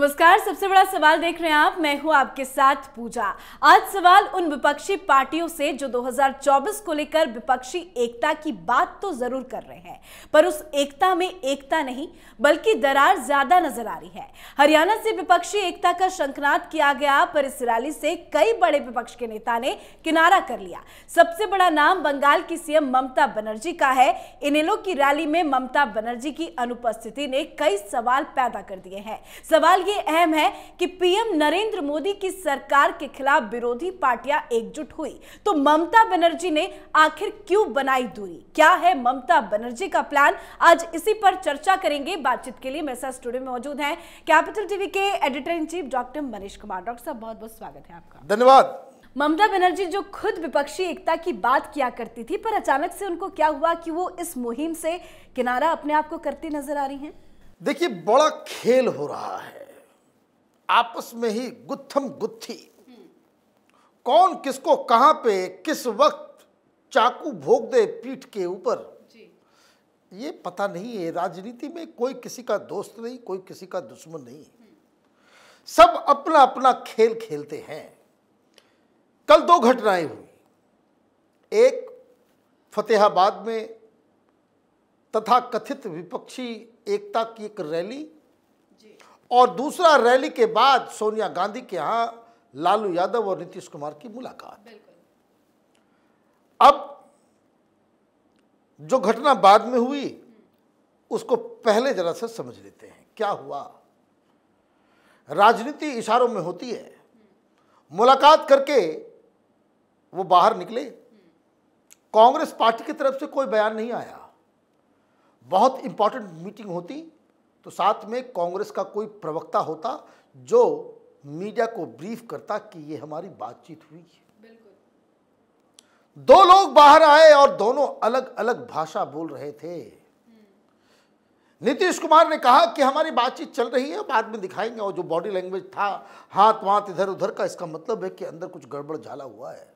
नमस्कार सबसे बड़ा सवाल देख रहे हैं आप मैं हूं आपके साथ पूजा आज सवाल उन विपक्षी पार्टियों से जो 2024 को लेकर विपक्षी एकता की बात तो जरूर कर रहे हैं पर उस एकता में एकता नहीं बल्कि दरार ज्यादा नजर आ रही है हरियाणा से विपक्षी एकता का शंखनाद किया गया पर इस रैली से कई बड़े विपक्ष के नेता ने किनारा कर लिया सबसे बड़ा नाम बंगाल की सीएम ममता बनर्जी का है इनेलो की रैली में ममता बनर्जी की अनुपस्थिति ने कई सवाल पैदा कर दिए हैं सवाल ये अहम है कि पीएम नरेंद्र मोदी की सरकार के खिलाफ विरोधी पार्टियां एकजुट हुई तो ममता बनर्जी ने आखिर क्यों बनाई दूरी क्या है ममता बनर्जी का प्लान आज इसी पर चर्चा करेंगे बातचीत के लिए मेरे साथ स्टूडियो में मौजूद है कैपिटल टीवी के editor in chief doctor Manish Kumar doctor साहब बहुत बहुत स्वागत है आपका धन्यवाद ममता बनर्जी जो खुद विपक्षी एकता की बात किया करती थी पर अचानक से उनको क्या हुआ कि वो इस मुहिम से किनारा अपने आप को करती नजर आ रही हैं देखिए बड़ा खेल हो रहा है आपस में ही गुत्थम गुत्थी कौन किसको कहां पे किस वक्त चाकू भोग दे पीठ के ऊपर ये पता नहीं है राजनीति में कोई किसी का दोस्त नहीं कोई किसी का दुश्मन नहीं सब अपना अपना खेल खेलते हैं कल दो घटनाएं हुई एक फतेहाबाद में तथा कथित विपक्षी एकता की एक रैली और दूसरा रैली के बाद सोनिया गांधी के यहां लालू यादव और नीतीश कुमार की मुलाकात अब जो घटना बाद में हुई उसको पहले जरा से समझ लेते हैं क्या हुआ राजनीति इशारों में होती है मुलाकात करके वो बाहर निकले कांग्रेस पार्टी की तरफ से कोई बयान नहीं आया बहुत इंपॉर्टेंट मीटिंग होती तो साथ में कांग्रेस का कोई प्रवक्ता होता जो मीडिया को ब्रीफ करता कि ये हमारी बातचीत हुई है दो लोग बाहर आए और दोनों अलग अलग भाषा बोल रहे थे हम्म। नीतीश कुमार ने कहा कि हमारी बातचीत चल रही है बाद में दिखाएंगे और जो बॉडी लैंग्वेज था हाथ वाथ इधर उधर का इसका मतलब है कि अंदर कुछ गड़बड़ झाला हुआ है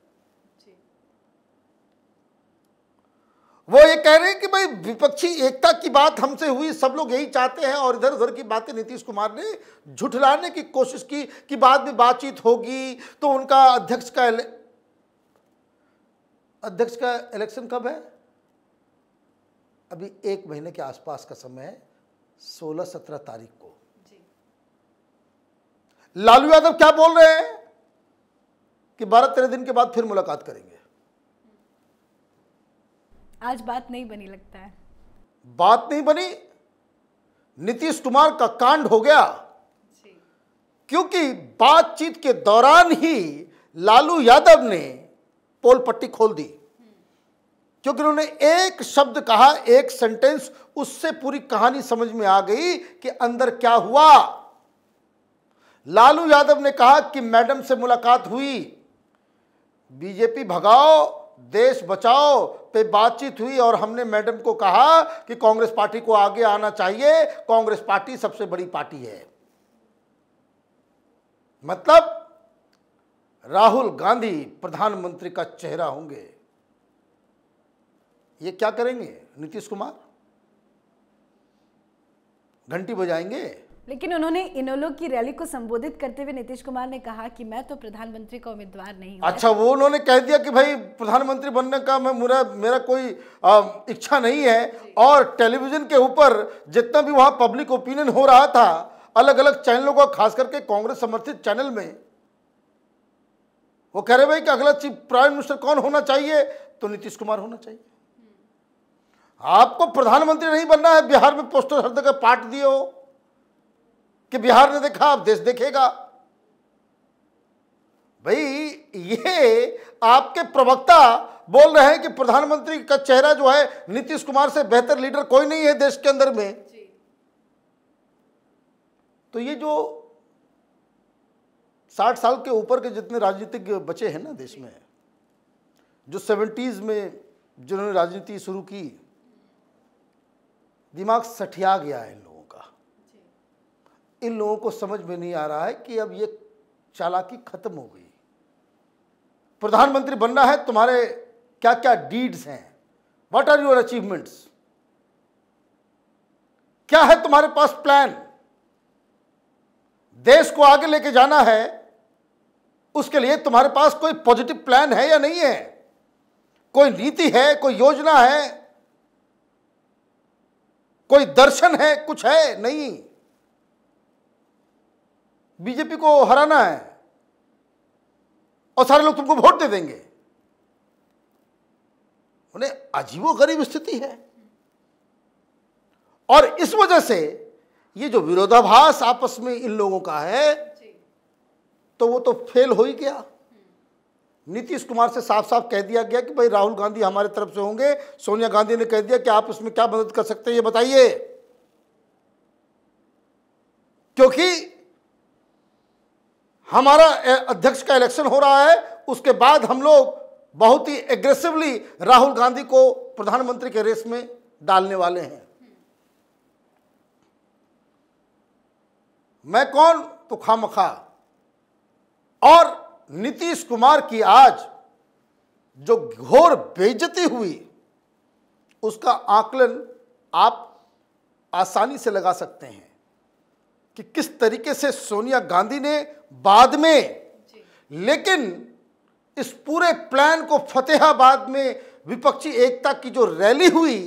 वो ये कह रहे हैं कि भाई विपक्षी एकता की बात हमसे हुई सब लोग यही चाहते हैं और इधर उधर की बातें नीतीश कुमार ने झुठलाने की कोशिश की कि बाद में बातचीत होगी तो उनका अध्यक्ष का अध्यक्ष का इलेक्शन कब है अभी एक महीने के आसपास का समय है सोलह सत्रह तारीख को लालू यादव क्या बोल रहे हैं कि बारह तेरह दिन के बाद फिर मुलाकात करेंगे आज बात नहीं बनी लगता है बात नहीं बनी नीतीश कुमार का कांड हो गया क्योंकि बातचीत के दौरान ही लालू यादव ने पोल पट्टी खोल दी क्योंकि उन्होंने एक शब्द कहा एक सेंटेंस उससे पूरी कहानी समझ में आ गई कि अंदर क्या हुआ लालू यादव ने कहा कि मैडम से मुलाकात हुई बीजेपी भगाओ देश बचाओ पे बातचीत हुई और हमने मैडम को कहा कि कांग्रेस पार्टी को आगे आना चाहिए कांग्रेस पार्टी सबसे बड़ी पार्टी है मतलब राहुल गांधी प्रधानमंत्री का चेहरा होंगे ये क्या करेंगे नीतीश कुमार घंटी बजाएंगे लेकिन उन्होंने इनोलो की रैली को संबोधित करते हुए नीतीश कुमार ने कहा कि मैं तो प्रधानमंत्री का उम्मीदवार नहीं हूं अच्छा वो उन्होंने कह दिया कि भाई प्रधानमंत्री बनने का मैं मेरा मेरा कोई आ, इच्छा नहीं है और टेलीविजन के ऊपर जितना भी वहाँ पब्लिक ओपिनियन हो रहा था अलग अलग चैनलों का खास करके कांग्रेस समर्थित चैनल में वो कह रहे भाई कि अगला चीफ प्राइम मिनिस्टर कौन होना चाहिए तो नीतीश कुमार होना चाहिए आपको प्रधानमंत्री नहीं बनना है बिहार में पोस्टर हर जगह पार्ट दिए हो कि बिहार ने देखा आप देश देखेगा भाई ये आपके प्रवक्ता बोल रहे हैं कि प्रधानमंत्री का चेहरा जो है नीतीश कुमार से बेहतर लीडर कोई नहीं है देश के अंदर में तो ये जो साठ साल के ऊपर के जितने राजनीतिक बचे हैं ना देश में जो सेवेंटीज में जिन्होंने राजनीति शुरू की दिमाग सठिया गया है इन लोगों को समझ में नहीं आ रहा है कि अब ये चालाकी खत्म हो गई प्रधानमंत्री बनना है तुम्हारे क्या क्या डीड्स हैं व्हाट आर योर अचीवमेंट्स क्या है तुम्हारे पास प्लान देश को आगे लेके जाना है उसके लिए तुम्हारे पास कोई पॉजिटिव प्लान है या नहीं है कोई नीति है कोई योजना है कोई दर्शन है कुछ है नहीं बीजेपी को हराना है और सारे लोग तुमको वोट दे देंगे उन्हें अजीबो गरीब स्थिति है और इस वजह से ये जो विरोधाभास आपस में इन लोगों का है तो वो तो फेल हो ही गया नीतीश कुमार से साफ साफ कह दिया गया कि भाई राहुल गांधी हमारे तरफ से होंगे सोनिया गांधी ने कह दिया कि आप इसमें क्या मदद कर सकते हैं ये बताइए क्योंकि हमारा अध्यक्ष का इलेक्शन हो रहा है उसके बाद हम लोग बहुत ही एग्रेसिवली राहुल गांधी को प्रधानमंत्री के रेस में डालने वाले हैं मैं कौन तो खामखा और नीतीश कुमार की आज जो घोर बेइज्जती हुई उसका आकलन आप आसानी से लगा सकते हैं कि किस तरीके से सोनिया गांधी ने बाद में लेकिन इस पूरे प्लान को फतेहाबाद में विपक्षी एकता की जो रैली हुई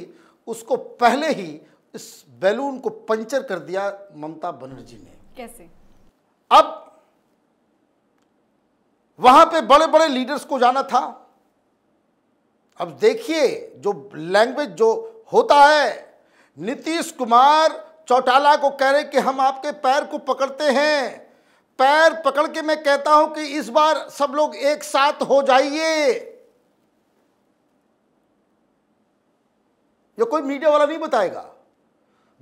उसको पहले ही इस बैलून को पंचर कर दिया ममता बनर्जी ने कैसे अब वहां पे बड़े बड़े लीडर्स को जाना था अब देखिए जो लैंग्वेज जो होता है नीतीश कुमार चौटाला को कह रहे कि हम आपके पैर को पकड़ते हैं पैर पकड़ के मैं कहता हूं कि इस बार सब लोग एक साथ हो जाइए ये कोई मीडिया वाला नहीं बताएगा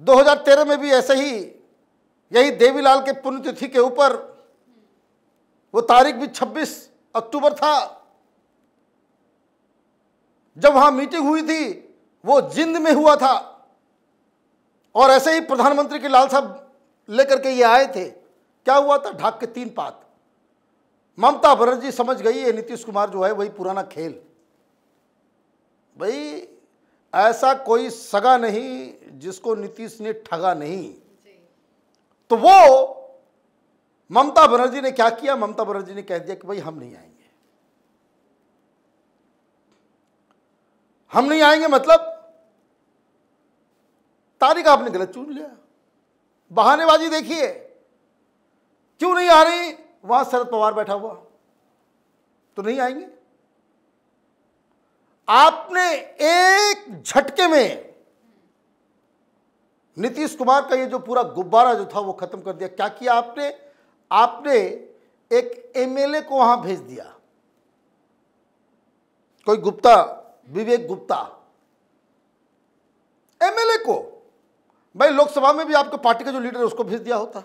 2013 में भी ऐसे ही यही देवीलाल के पुण्यतिथि के ऊपर वो तारीख भी 26 अक्टूबर था जब वहां मीटिंग हुई थी वो जिंद में हुआ था और ऐसे ही प्रधानमंत्री के लाल साहब लेकर के ये आए थे क्या हुआ था ढाक के तीन पात ममता बनर्जी समझ गई है नीतीश कुमार जो है वही पुराना खेल भाई ऐसा कोई सगा नहीं जिसको नीतीश ने ठगा नहीं तो वो ममता बनर्जी ने क्या किया ममता बनर्जी ने कह दिया कि भाई हम नहीं आएंगे हम नहीं आएंगे मतलब तारीख आपने गलत चुन लिया बहानेबाजी देखिए क्यों नहीं आ रही वहां शरद पवार बैठा हुआ तो नहीं आएंगे आपने एक झटके में नीतीश कुमार का ये जो पूरा गुब्बारा जो था वो खत्म कर दिया क्या किया आपने आपने एक एमएलए को वहां भेज दिया कोई गुप्ता विवेक गुप्ता एमएलए को भाई लोकसभा में भी आपके पार्टी का जो लीडर है उसको भेज दिया होता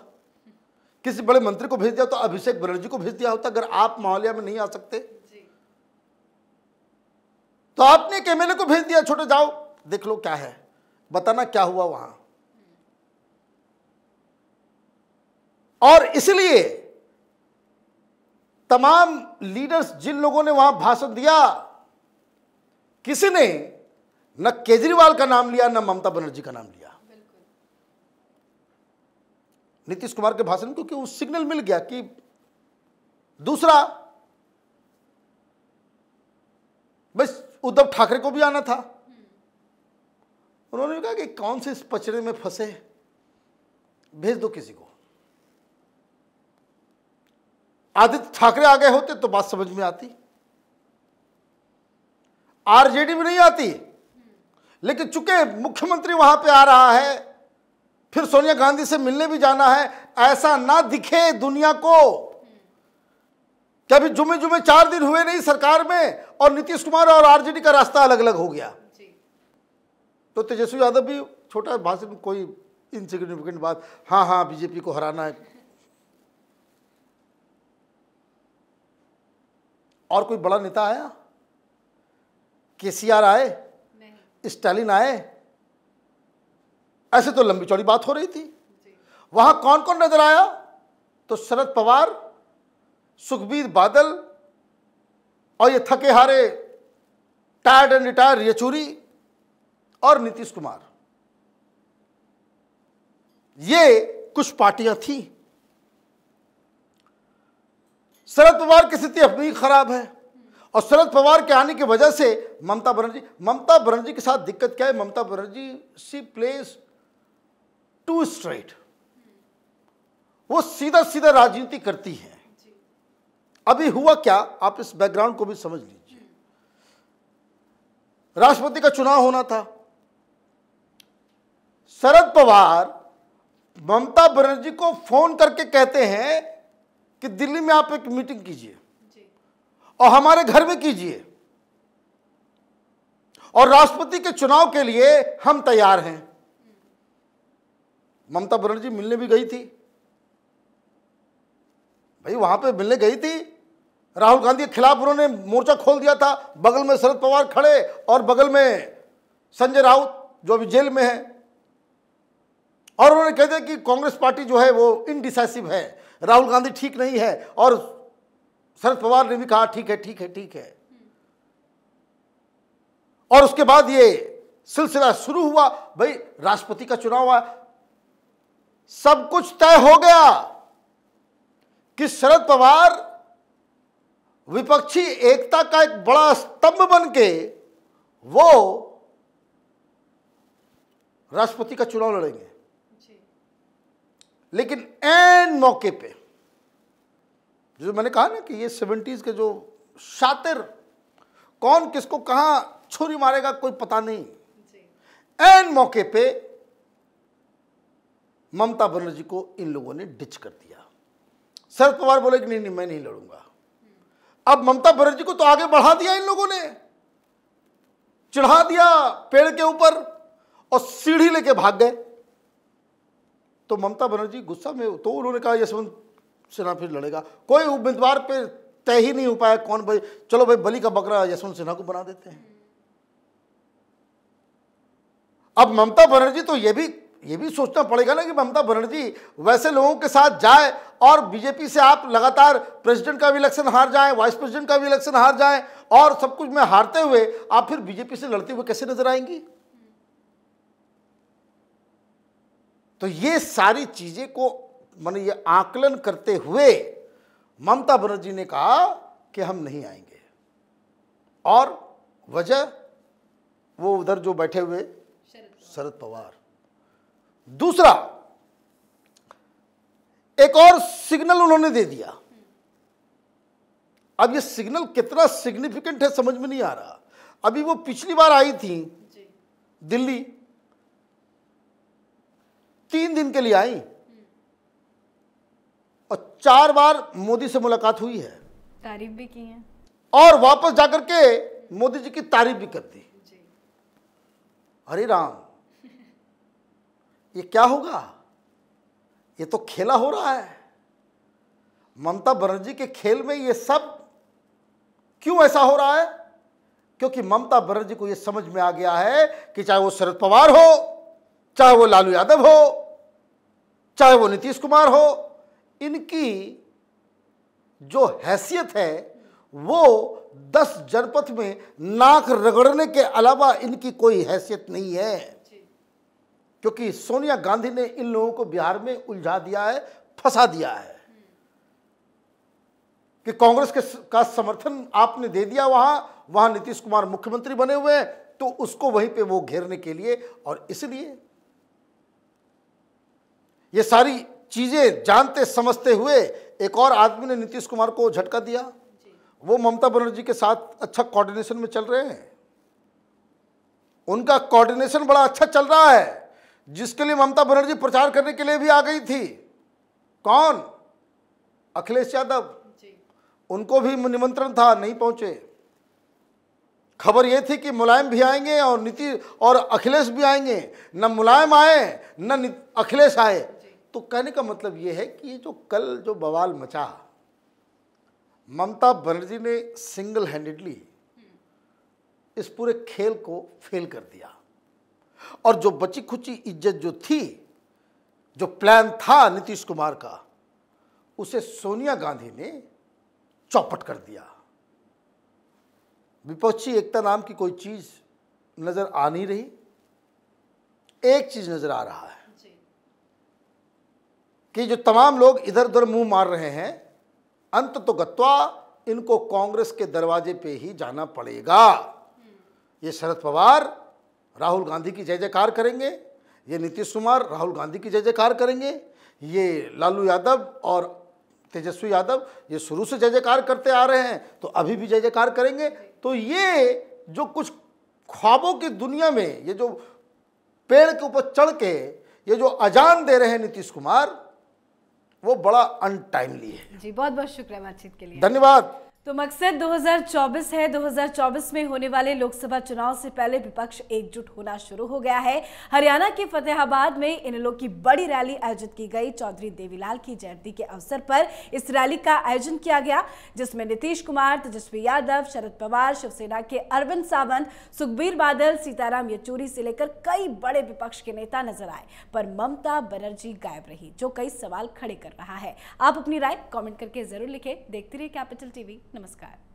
किसी बड़े मंत्री को भेज दिया तो अभिषेक बनर्जी को भेज दिया होता अगर आप मोहल्ला में नहीं आ सकते तो आपने एक एमएलए को भेज दिया छोटे जाओ देख लो क्या है बताना क्या हुआ वहां और इसलिए तमाम लीडर्स जिन लोगों ने वहां भाषण दिया किसी ने न केजरीवाल का नाम लिया न ममता बनर्जी का नाम लिया नीतीश कुमार के भाषण को क्यों सिग्नल मिल गया कि दूसरा बस उद्धव ठाकरे को भी आना था उन्होंने कहा कि कौन से इस पचड़े में फंसे भेज दो किसी को आदित्य ठाकरे आ गए होते तो बात समझ में आती आरजेडी में नहीं आती लेकिन चुके मुख्यमंत्री वहां पे आ रहा है फिर सोनिया गांधी से मिलने भी जाना है ऐसा ना दिखे दुनिया को कभी जुमे जुमे चार दिन हुए नहीं सरकार में और नीतीश कुमार और आरजेडी का रास्ता अलग अलग हो गया तो तेजस्वी यादव भी छोटा भाषण कोई इनसिग्निफिकेंट बात हाँ हाँ बीजेपी को हराना है और कोई बड़ा नेता आया केसीआर आए स्टालिन आए ऐसे तो लंबी चौड़ी बात हो रही थी वहां कौन कौन नजर आया तो शरद पवार सुखबीर बादल और ये थके हारे टायर्ड एंड रिटायर्ड येचूरी और नीतीश कुमार ये कुछ पार्टियां थी शरद पवार की स्थिति अपनी ही खराब है और शरद पवार के आने की वजह से ममता बनर्जी ममता बनर्जी के साथ दिक्कत क्या है Mamata Banerjee see place to straight वो सीधा सीधा राजनीति करती है अभी हुआ क्या आप इस बैकग्राउंड को भी समझ लीजिए राष्ट्रपति का चुनाव होना था शरद पवार ममता बनर्जी को फोन करके कहते हैं कि दिल्ली में आप एक मीटिंग कीजिए और हमारे घर में कीजिए और राष्ट्रपति के चुनाव के लिए हम तैयार हैं ममता बनर्जी मिलने भी गई थी भाई वहां पे मिलने गई थी राहुल गांधी के खिलाफ उन्होंने मोर्चा खोल दिया था बगल में शरद पवार खड़े और बगल में संजय राउत जो अभी जेल में है और उन्होंने कह दिया कि कांग्रेस पार्टी जो है वो इनडिसाइसिव है राहुल गांधी ठीक नहीं है और शरद पवार ने भी कहा ठीक है ठीक है ठीक है और उसके बाद ये सिलसिला शुरू हुआ भाई राष्ट्रपति का चुनाव हुआ सब कुछ तय हो गया कि शरद पवार विपक्षी एकता का एक बड़ा स्तंभ बन के वो राष्ट्रपति का चुनाव लड़ेंगे लेकिन एन मौके पे जो मैंने कहा ना कि ये सेवेंटीज के जो शातिर कौन किसको कहां छुरी मारेगा कोई पता नहीं एन मौके पे ममता बनर्जी को इन लोगों ने डिच कर दिया शरद पवार बोले कि नहीं नहीं मैं नहीं लड़ूंगा अब ममता बनर्जी को तो आगे बढ़ा दिया इन लोगों ने चढ़ा दिया पेड़ के ऊपर और सीढ़ी लेके भाग गए तो ममता बनर्जी गुस्सा में तो उन्होंने कहा यशवंत सिन्हा फिर लड़ेगा कोई उम्मीदवार पे तय ही नहीं हो पाया कौन भाई चलो भाई बली का बकरा यशवंत सिन्हा को बना देते हैं अब ममता बनर्जी तो यह भी ये भी सोचना पड़ेगा ना कि ममता बनर्जी वैसे लोगों के साथ जाए और बीजेपी से आप लगातार प्रेसिडेंट का भी इलेक्शन हार जाएं वाइस प्रेसिडेंट का भी इलेक्शन हार जाएं और सब कुछ में हारते हुए आप फिर बीजेपी से लड़ते हुए कैसे नजर आएंगी तो ये सारी चीजें को मान ये आकलन करते हुए ममता बनर्जी ने कहा कि हम नहीं आएंगे और वजह वो उधर जो बैठे हुए शरद पवार दूसरा एक और सिग्नल उन्होंने दे दिया अब ये सिग्नल कितना सिग्निफिकेंट है समझ में नहीं आ रहा अभी वो पिछली बार आई थी दिल्ली तीन दिन के लिए आई और चार बार मोदी से मुलाकात हुई है तारीफ भी की है और वापस जाकर के मोदी जी की तारीफ भी कर दी अरे राम ये क्या होगा ये तो खेला हो रहा है ममता बनर्जी के खेल में ये सब क्यों ऐसा हो रहा है क्योंकि ममता बनर्जी को ये समझ में आ गया है कि चाहे वो शरद पवार हो चाहे वो लालू यादव हो चाहे वो नीतीश कुमार हो इनकी जो हैसियत है वो दस जनपद में नाक रगड़ने के अलावा इनकी कोई हैसियत नहीं है क्योंकि सोनिया गांधी ने इन लोगों को बिहार में उलझा दिया है फंसा दिया है कि कांग्रेस के का समर्थन आपने दे दिया वहां वहां नीतीश कुमार मुख्यमंत्री बने हुए हैं तो उसको वहीं पे वो घेरने के लिए और इसलिए ये सारी चीजें जानते समझते हुए एक और आदमी ने नीतीश कुमार को झटका दिया वो ममता बनर्जी के साथ अच्छा कोऑर्डिनेशन में चल रहे हैं उनका कोऑर्डिनेशन बड़ा अच्छा चल रहा है जिसके लिए ममता बनर्जी प्रचार करने के लिए भी आ गई थी कौन अखिलेश यादव उनको भी निमंत्रण था नहीं पहुंचे खबर यह थी कि मुलायम भी आएंगे और नीति और अखिलेश भी आएंगे न मुलायम आए न अखिलेश आए तो कहने का मतलब यह है कि जो कल जो बवाल मचा ममता बनर्जी ने सिंगल हैंडेडली हम्म। इस पूरे खेल को फेल कर दिया और जो बची खुची इज्जत जो थी जो प्लान था नीतीश कुमार का उसे सोनिया गांधी ने चौपट कर दिया विपक्षी एकता नाम की कोई चीज नजर आ नहीं रही एक चीज नजर आ रहा है कि जो तमाम लोग इधर उधर मुंह मार रहे हैं अंत तो गत्वा इनको कांग्रेस के दरवाजे पे ही जाना पड़ेगा हम्म। ये शरद पवार राहुल गांधी की जय जयकार करेंगे ये नीतीश कुमार राहुल गांधी की जय जयकार करेंगे ये लालू यादव और तेजस्वी यादव ये शुरू से जय जयकार करते आ रहे हैं तो अभी भी जय जयकार करेंगे तो ये जो कुछ ख्वाबों की दुनिया में ये जो पेड़ के ऊपर चढ़ के ये जो अजान दे रहे हैं नीतीश कुमार वो बड़ा अनटाइमली है जी बहुत बहुत शुक्रिया बातचीत के लिए धन्यवाद तो मकसद 2024 है 2024 में होने वाले लोकसभा चुनाव से पहले विपक्ष एकजुट होना शुरू हो गया है हरियाणा के फतेहाबाद में इन लोग की बड़ी रैली आयोजित की गई चौधरी देवीलाल की जयंती के अवसर पर इस रैली का आयोजन किया गया जिसमें नीतीश कुमार तेजस्वी यादव शरद पवार शिवसेना के अरविंद सावंत सुखबीर बादल सीताराम येचूरी से लेकर कई बड़े विपक्ष के नेता नजर आए पर ममता बनर्जी गायब रही जो कई सवाल खड़े कर रहा है आप अपनी राय कॉमेंट करके जरूर लिखे देखते रहिए कैपिटल टीवी नमस्कार